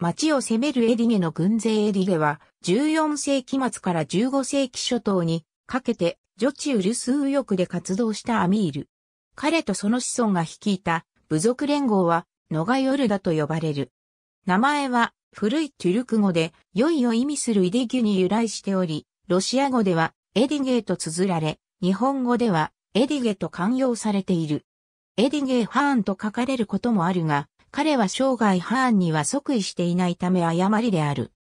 町を攻めるエリゲの軍勢エリゲは、14世紀末から15世紀初頭にかけて、ジョチウルス右翼で活動したアミール。彼とその子孫が率いた部族連合は、ノガヨルダと呼ばれる。名前は、古いトゥルク語で、良いを意味するイデギュに由来しており、ロシア語では、エディゲーと綴られ、日本語では、エディゲと慣用されている。エディゲーファーンと書かれることもあるが、彼は生涯ハーンには即位していないため誤りである。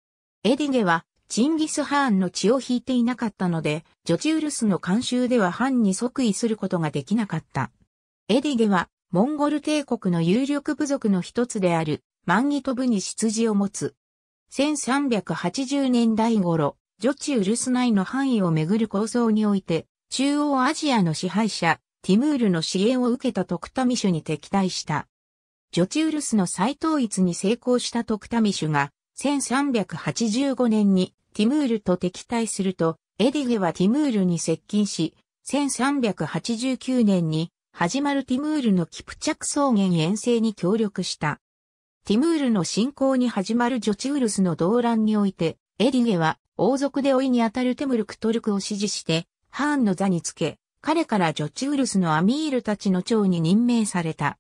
エディゲは、チンギス・ハーンの血を引いていなかったので、ジョチウルスの慣習ではハンに即位することができなかった。エディゲは、モンゴル帝国の有力部族の一つである、マンギトブに出自を持つ。1380年代頃、ジョチウルス内の範囲をめぐる構想において、中央アジアの支配者、ティムールの支援を受けた徳クタミシュに敵対した。ジョチウルスの再統一に成功したトクタミシュが、1385年にティムールと敵対すると、エディゲはティムールに接近し、1389年に始まるティムールのキプチャク草原遠征に協力した。ティムールの侵攻に始まるジョチウルスの動乱において、エディゲは王族で老いにあたるテムルクトルクを支持して、ハーンの座につけ、彼からジョチウルスのアミールたちの長に任命された。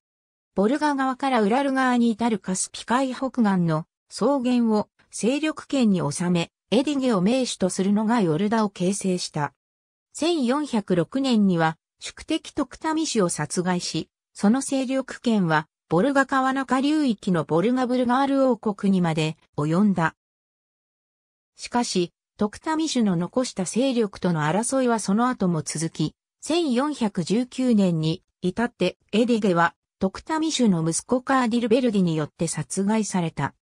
ボルガ川からウラル川に至るカスピ海北岸の草原を勢力圏に収め、エディゲを名手とするのがヨルダを形成した。1406年には宿敵徳民氏を殺害し、その勢力圏はボルガ川中流域のボルガブルガール王国にまで及んだ。しかし、徳民氏の残した勢力との争いはその後も続き、1419年に至ってエディゲはドクタミシュの息子カーディル・ベルディによって殺害された。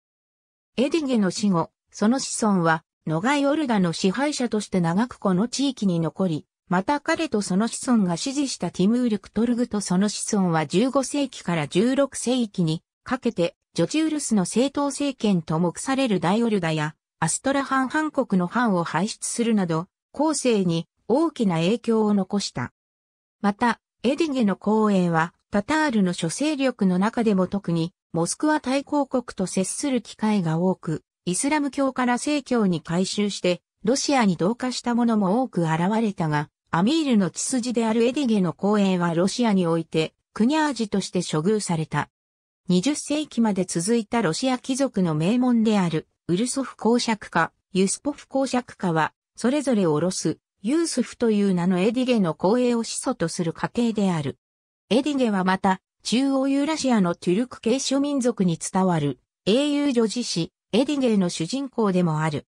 エディゲの死後、その子孫は、ノガイオルダの支配者として長くこの地域に残り、また彼とその子孫が支持したティムール・クトルグとその子孫は15世紀から16世紀にかけて、ジョチウルスの政党政権と目される大オルダや、アストラハンハン国の藩を輩出するなど、後世に大きな影響を残した。また、エディゲの公演は、タタールの諸勢力の中でも特に、モスクワ大公国と接する機会が多く、イスラム教から正教に改宗して、ロシアに同化したものも多く現れたが、アミールの血筋であるエディゲの公演はロシアにおいて、クニャージとして処遇された。20世紀まで続いたロシア貴族の名門である、ウルソフ公爵家、ユスポフ公爵家は、それぞれおろす、ユースフという名のエディゲの公営を始祖とする家系である。エディゲはまた、中央ユーラシアのトゥルク系諸民族に伝わる英雄女子誌、エディゲの主人公でもある。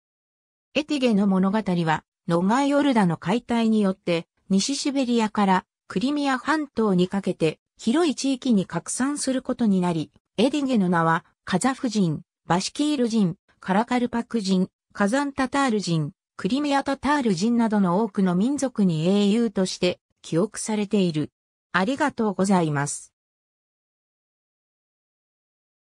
エディゲの物語は、ノガイオルダの解体によって、西シベリアからクリミア半島にかけて、広い地域に拡散することになり、エディゲの名は、カザフ人、バシキール人、カラカルパク人、カザンタタール人、クリミアタタール人などの多くの民族に英雄として記憶されている。ありがとうございます。